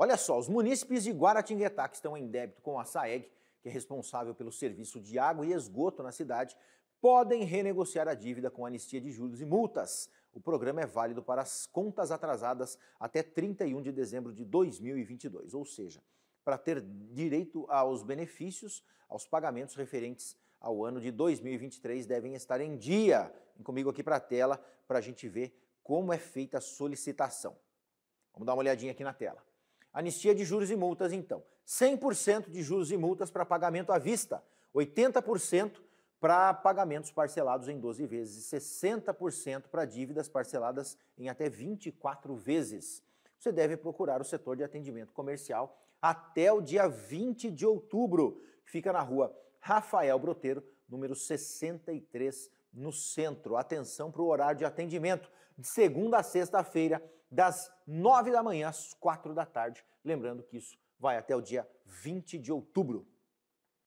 Olha só, os munícipes de Guaratinguetá, que estão em débito com a SAEG, que é responsável pelo serviço de água e esgoto na cidade, podem renegociar a dívida com anistia de juros e multas. O programa é válido para as contas atrasadas até 31 de dezembro de 2022, ou seja, para ter direito aos benefícios, aos pagamentos referentes ao ano de 2023 devem estar em dia. Vem comigo aqui para a tela para a gente ver como é feita a solicitação. Vamos dar uma olhadinha aqui na tela. Anistia de juros e multas, então. 100% de juros e multas para pagamento à vista, 80% para pagamentos parcelados em 12 vezes e 60% para dívidas parceladas em até 24 vezes. Você deve procurar o setor de atendimento comercial até o dia 20 de outubro, fica na rua Rafael Broteiro, número 63 no centro. Atenção para o horário de atendimento, de segunda a sexta-feira, das nove da manhã às quatro da tarde. Lembrando que isso vai até o dia 20 de outubro.